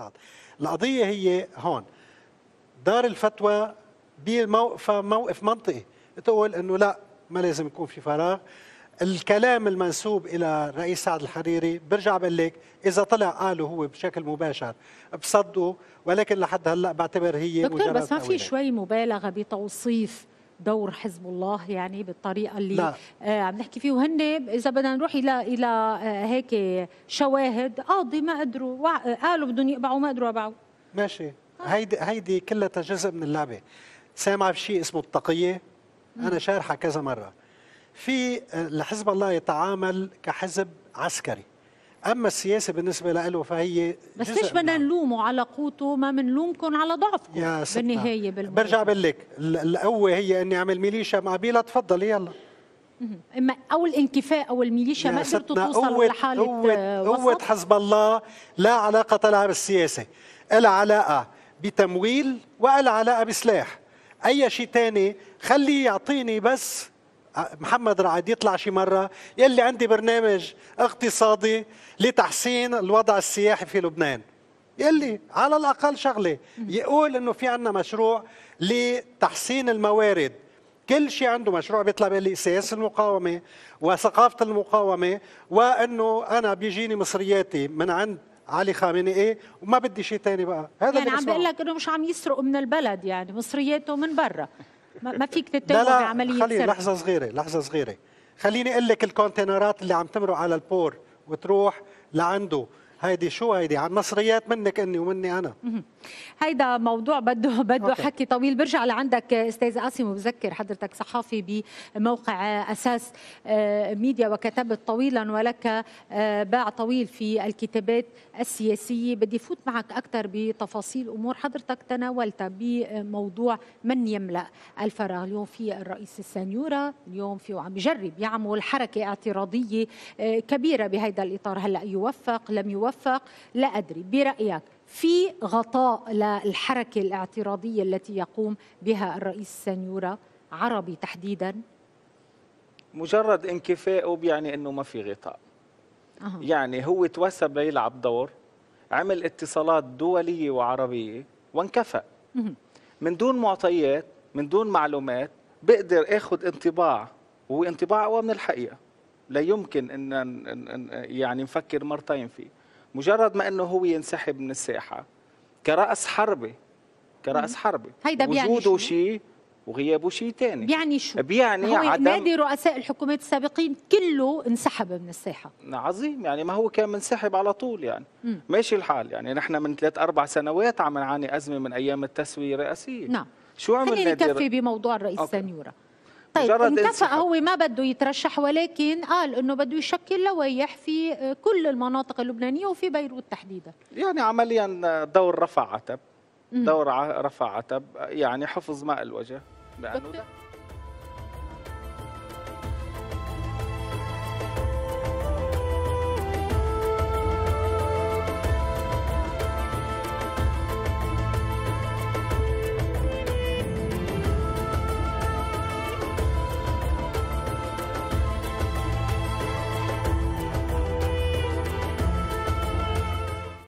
الاقتصاد القضية هي هون دار الفتوى بموقفها موقف منطقي تقول انه لا ما لازم يكون في فراغ الكلام المنسوب الى الرئيس سعد الحريري برجع بقول لك اذا طلع قاله هو بشكل مباشر بصدقه ولكن لحد هلا بعتبر هي دكتور بس ما في شوي مبالغه بتوصيف دور حزب الله يعني بالطريقه اللي آه عم نحكي فيه وهن اذا بدنا نروح الى الى آه هيك شواهد قاضي ما قدروا وع... قالوا بدهم يقبعوا ما قدروا يقبعوا ماشي آه. هيدي هيدي كلها جزء من اللعبه سامع بشيء اسمه التقيه انا شارحه كذا مره في آه، لحزب الله يتعامل كحزب عسكري اما السياسه بالنسبه له فهي بس ليش بدنا نلومه على قوته ما بنلومكم على ضعفكم يا بالنهايه بالموضوع. برجع بقول لك القوه هي اني اعمل ميليشيا مع بيلا تفضلي يلا اما او الانكفاء او الميليشيا ما قدرتوا توصلوا لحاله قوه قوه حزب الله لا علاقه لها بالسياسه لها علاقه بتمويل ولها علاقه بسلاح اي شيء ثاني خليه يعطيني بس محمد رعد يطلع شي مره يقول لي عندي برنامج اقتصادي لتحسين الوضع السياحي في لبنان يقول لي على الاقل شغله يقول انه في عندنا مشروع لتحسين الموارد كل شيء عنده مشروع بيطلع بيقول لي سياسه المقاومه وثقافه المقاومه وانه انا بيجيني مصرياتي من عند علي خامنئي إيه وما بدي شيء ثاني بقى هذا يعني عم بقول لك انه مش عم يسرقوا من البلد يعني مصرياته من برا ما فيك لا عمليه خلي لحظه صغيره لحظه صغيره خليني اقول لك الكونتينرات اللي عم تمرق على البور وتروح لعنده هيدي شو هيدي عن مصريات منك اني ومني انا هيدا موضوع بده بده أوكي. حكي طويل برجع لعندك استاذ قاسم وبذكر حضرتك صحافي بموقع آه، اساس آه، ميديا وكتبت طويلا ولك آه، باع طويل في الكتابات السياسيه بدي فوت معك اكثر بتفاصيل امور حضرتك تناولتها بموضوع من يملا الفراغ اليوم في الرئيس السنيوره اليوم في وعم يجرب يعمل حركه اعتراضيه كبيره بهذا الاطار هلا يوفق لم يوفق موفق لا أدري برأيك في غطاء للحركة الاعتراضية التي يقوم بها الرئيس سنيورا عربي تحديدا مجرد انكفائه بيعني أنه ما في غطاء أه. يعني هو توسب بيلعب دور عمل اتصالات دولية وعربية وانكفأ من دون معطيات من دون معلومات بقدر اخذ انطباع وانطباع اقوى من الحقيقه لا يمكن ان يعني نفكر مرتين فيه مجرد ما انه هو ينسحب من الساحه كراس حربه كراس حربه هيدا بيعني وجوده شيء وغيابه شيء ثاني بيعني شو؟ بيعني هو عدم نادي رؤساء الحكومات السابقين كله انسحب من الساحه عظيم يعني ما هو كان منسحب على طول يعني مم. ماشي الحال يعني نحن من ثلاث اربع سنوات عم نعاني ازمه من ايام التسويه الرئاسيه نعم شو عمل خلينا نكفي بموضوع الرئيس سنيوره طيب انكفأ هو ما بده يترشح ولكن قال انه بده يشكل لوائح في كل المناطق اللبنانيه وفي بيروت تحديدا يعني عمليا دور رفع عتب دور رفع عتب يعني حفظ ماء الوجه لانه